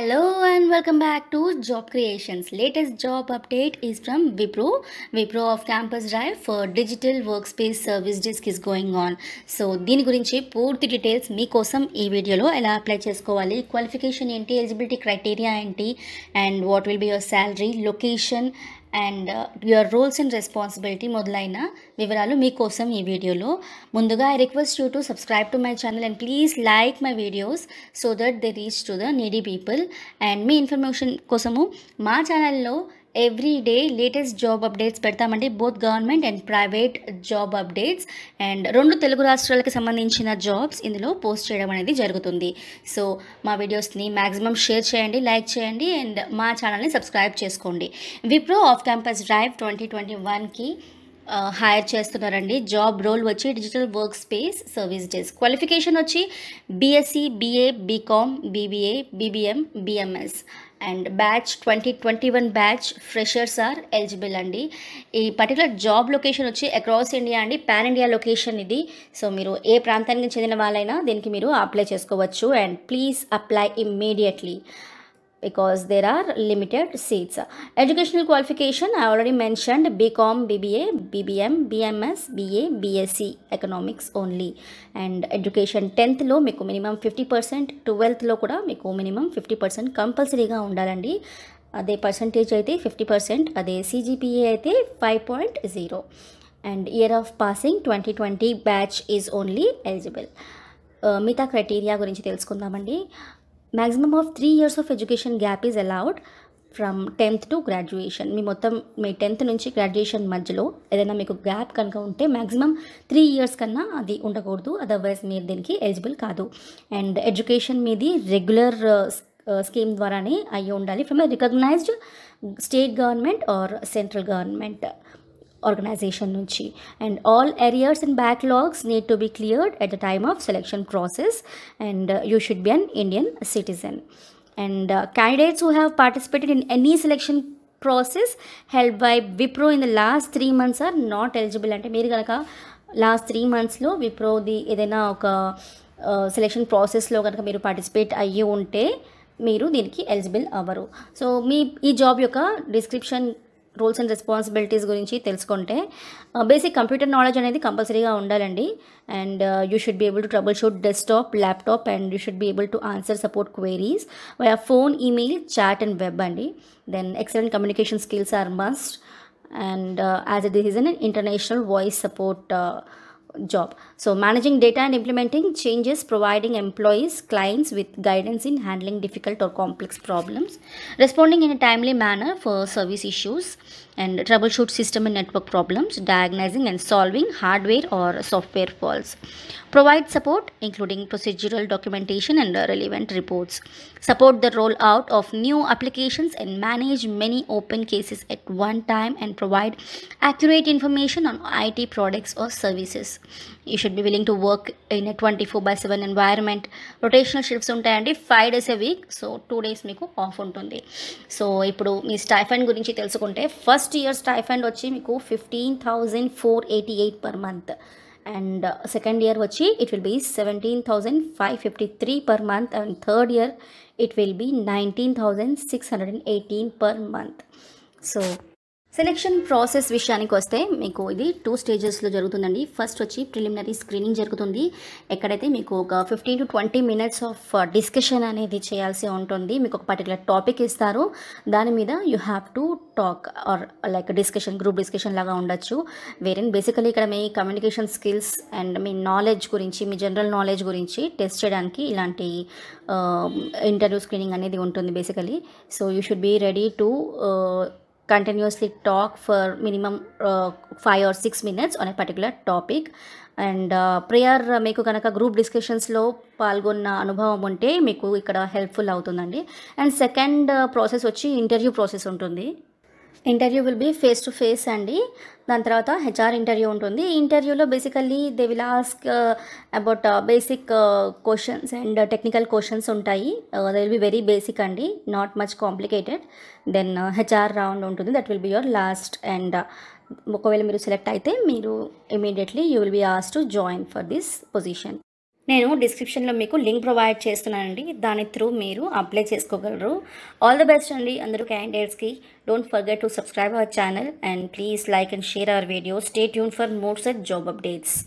hello and welcome back to job creations latest job update is from vipro vipro of campus drive for digital workspace service disk is going on so deeni gurinchi the details me kosam ee video lo ela apply cheskovali qualification enti eligibility criteria enti and what will be your salary location and your roles and responsibility మొదలైన వివరాలు మీకోసం ఈ వీడియోలో ముందుగా I request you to subscribe to my channel and please like my videos so that they reach to the needy people and మీ information కోసము మా ఛానల్లో every day latest job updates పెడతామండి both government and private job updates and రెండు తెలుగు రాష్ట్రాలకు సంబంధించిన jobs ఇందులో post చేయడం అనేది జరుగుతుంది సో మా వీడియోస్ని మ్యాక్సిమం షేర్ చేయండి లైక్ చేయండి అండ్ మా ఛానల్ని సబ్స్క్రైబ్ చేసుకోండి Wipro off campus drive twenty twenty వన్కి హైర్ చేస్తున్నారండి జాబ్ రోల్ వచ్చి digital work space service desk qualification వచ్చి BSc BA BCom BBA BBM BMS and batch twenty twenty one batch freshers are eligible అండి ఈ particular job location వచ్చి across India అండి pan India location ఇది so మీరు ఏ ప్రాంతానికి చెందిన వాళ్ళైనా దీనికి మీరు అప్లై చేసుకోవచ్చు and please apply immediately because there are limited seats educational qualification I already mentioned BCom BBA BBM BMS BA, BSc economics only and education టెన్త్లో మీకు మినిమం ఫిఫ్టీ పర్సెంట్ ట్వెల్త్లో కూడా మీకు మినిమం ఫిఫ్టీ పర్సెంట్ కంపల్సరీగా ఉండాలండి అదే percentage అయితే fifty percent అదే CGPA అయితే five point zero and year of passing twenty twenty batch is only eligible మిగతా క్రైటీరియా గురించి తెలుసుకుందామండి maximum of three years of education gap is allowed from tenth to graduation మీ మొత్తం మీ tenth నుంచి graduation మధ్యలో ఏదైనా మీకు గ్యాప్ కనుక ఉంటే మ్యాక్సిమమ్ త్రీ ఇయర్స్ కన్నా అది ఉండకూడదు అదర్వైజ్ మీరు దీనికి ఎలిజిబుల్ కాదు అండ్ ఎడ్యుకేషన్ మీది రెగ్యులర్ స్కీమ్ uh, uh, ద్వారానే అయ్యి ఉండాలి from recognized state government or central government organization నుంచి and all arrears and backlogs need to be cleared at the time of selection process and you should be an Indian citizen and candidates who have participated in any selection process help by Wipro in the last three months are not eligible అంటే మీరు కనుక last three మంత్స్లో Wipro the ఏదైనా ఒక selection ప్రాసెస్లో కనుక మీరు participate అయ్యి ఉంటే మీరు దీనికి ఎలిజిబుల్ అవ్వరు సో మీ ఈ జాబ్ యొక్క డిస్క్రిప్షన్ రూల్స్ అండ్ రెస్పాన్సిబిలిటీస్ గురించి తెలుసుకుంటే బేసిక్ కంప్యూటర్ నాలెడ్జ్ అనేది కంపల్సరీగా ఉండాలండి and you should be able to troubleshoot desktop laptop and you should be able to answer support queries via phone email chat and web అండి then excellent communication skills are must and as it this is an international voice support job. So managing data and implementing changes, providing employees, clients with guidance in handling difficult or complex problems, responding in a timely manner for service issues and troubleshoot system and network problems, diagnosing and solving hardware or software faults. Provide support including procedural documentation and relevant reports. Support the rollout of new applications and manage many open cases at one time and provide accurate information on IT products or services. You should be willing to work in a twenty four by seven environment rotational shifts ఉంటాయండి five days a week so two days మీకు off ఉంటుంది so ఇప్పుడు మీ stipend గురించి తెలుసుకుంటే first year stipend వచ్చి మీకు fifteen thousand four eighty eight per month and second year వచ్చి it will be seventeen thousand five fifty three per month and third year it will be nineteen thousand six hundred and eighteen per month so selection process విషయానికి వస్తే మీకు ఇది two స్టేజెస్లో జరుగుతుందండి first వచ్చి preliminary screening జరుగుతుంది ఎక్కడైతే మీకు ఒక fifteen to twenty minutes of discussion అనేది చేయాల్సి ఉంటుంది మీకు ఒక పర్టికులర్ టాపిక్ ఇస్తారు దాని మీద you have to talk or like discussion group discussion లాగా ఉండొచ్చు వేరే బేసికలీ ఇక్కడ మీ కమ్యూనికేషన్ స్కిల్స్ అండ్ మీ నాలెడ్జ్ గురించి మీ జనరల్ నాలెడ్జ్ గురించి టెస్ట్ చేయడానికి ఇలాంటి ఇంటర్వ్యూ um, స్క్రీనింగ్ అనేది ఉంటుంది basically so you should be ready to continuously talk for minimum five or six minutes minutes on a particular and prayer uh, మీకు కనుక గ్రూప్ డిస్కషన్స్లో పాల్గొన్న అనుభవం ఉంటే మీకు ఇక్కడ హెల్ప్ఫుల్ అవుతుందండి అండ్ సెకండ్ ప్రాసెస్ వచ్చి ఇంటర్వ్యూ ప్రాసెస్ ఉంటుంది interview will be face to face అండి దాని తర్వాత హెచ్ఆర్ ఇంటర్వ్యూ ఉంటుంది ఈ ఇంటర్వ్యూలో basically they will ask about basic questions and technical questions ఉంటాయి they will be very basic అండి not much complicated then HR round ఉంటుంది that will be your last and ఒకవేళ మీరు సెలెక్ట్ అయితే మీరు ఇమీడియట్లీ యూ విల్ బి ఆస్ to join for this position నేను డిస్క్రిప్షన్లో మీకు లింక్ ప్రొవైడ్ చేస్తున్నానండి దాని త్రూ మీరు అప్లై చేసుకోగలరు ఆల్ ద బెస్ట్ అండి అందరూ క్యాండిడేట్స్కి don't forget to subscribe our channel and please like and share our video stay tuned for more set job updates